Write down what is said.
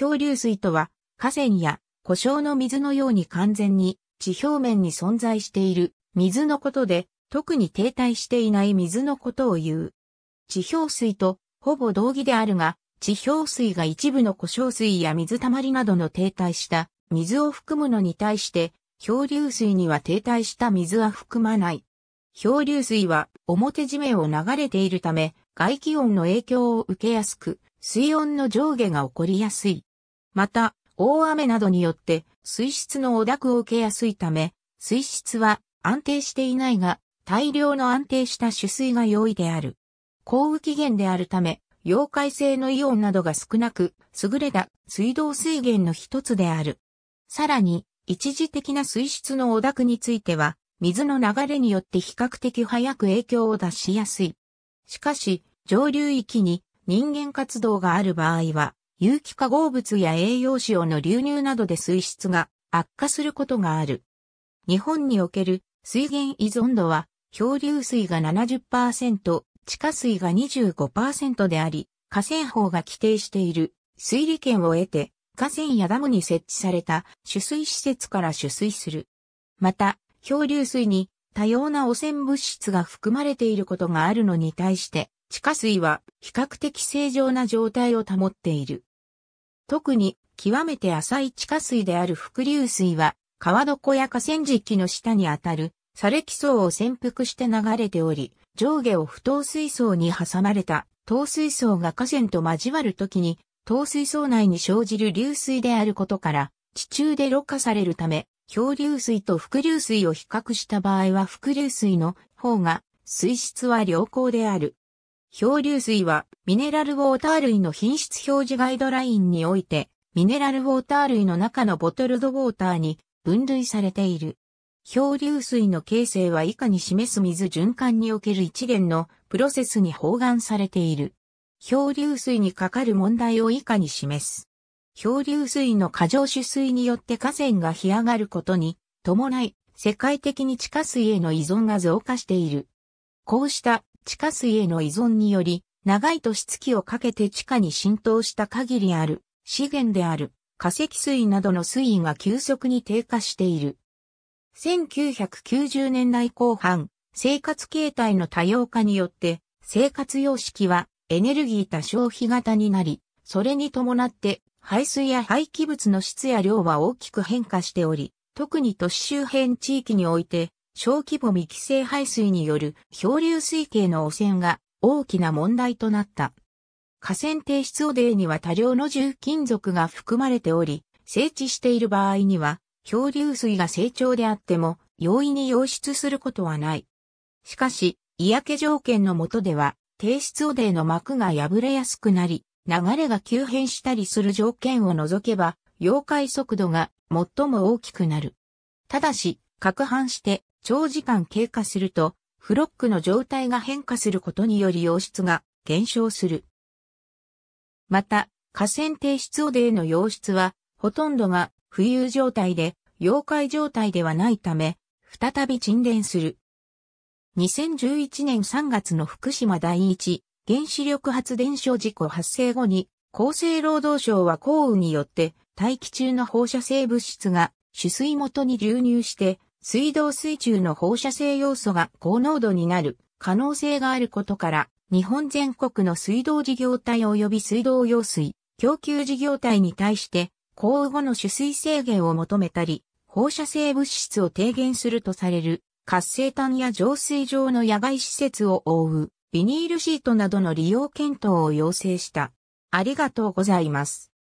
漂流水とは、河川や湖沼の水のように完全に地表面に存在している水のことで、特に停滞していない水のことを言う。地表水とほぼ同義であるが、地表水が一部の湖沼水や水たまりなどの停滞した水を含むのに対して、漂流水には停滞した水は含まない。漂流水は表地面を流れているため、外気温の影響を受けやすく、水温の上下が起こりやすい。また、大雨などによって水質の汚濁を受けやすいため、水質は安定していないが、大量の安定した取水が容易である。降雨期限であるため、溶解性のイオンなどが少なく、優れた水道水源の一つである。さらに、一時的な水質の汚濁については、水の流れによって比較的早く影響を出しやすい。しかし、上流域に人間活動がある場合は、有機化合物や栄養塩の流入などで水質が悪化することがある。日本における水源依存度は、漂流水が70%、地下水が25%であり、河川法が規定している水利権を得て、河川やダムに設置された取水施設から取水する。また、漂流水に多様な汚染物質が含まれていることがあるのに対して、地下水は比較的正常な状態を保っている。特に極めて浅い地下水である伏流水は川床や河川敷の下にあたる砂礫層を潜伏して流れており、上下を不等水槽に挟まれた等水槽が河川と交わるときに、等水槽内に生じる流水であることから、地中でろ過されるため、漂流水と伏流水を比較した場合は伏流水の方が水質は良好である。漂流水はミネラルウォーター類の品質表示ガイドラインにおいてミネラルウォーター類の中のボトルドウォーターに分類されている。漂流水の形成は以下に示す水循環における一連のプロセスに包含されている。漂流水にかかる問題を以下に示す。漂流水の過剰取水によって河川が干上がることに伴い、世界的に地下水への依存が増加している。こうした地下水への依存により、長い年月をかけて地下に浸透した限りある資源である化石水などの水位が急速に低下している。1990年代後半、生活形態の多様化によって生活様式はエネルギー多消費型になり、それに伴って排水や廃棄物の質や量は大きく変化しており、特に都市周辺地域において小規模未規制排水による漂流水系の汚染が大きな問題となった。河川提出汚泥には多量の重金属が含まれており、整地している場合には、漂流水が成長であっても、容易に溶出することはない。しかし、嫌気条件の下では、提出汚泥の膜が破れやすくなり、流れが急変したりする条件を除けば、溶解速度が最も大きくなる。ただし、攪拌して長時間経過すると、フロックの状態が変化することにより溶質が減少する。また、河川低湿汚泥の溶質は、ほとんどが浮遊状態で、溶解状態ではないため、再び沈殿する。2011年3月の福島第一原子力発電所事故発生後に、厚生労働省は降雨によって大気中の放射性物質が取水元に流入して水道水中の放射性要素が高濃度になる可能性があることから、日本全国の水道事業体及び水道用水、供給事業体に対して、降雨後の取水制限を求めたり、放射性物質を低減するとされる、活性炭や浄水場の野外施設を覆う、ビニールシートなどの利用検討を要請した。ありがとうございます。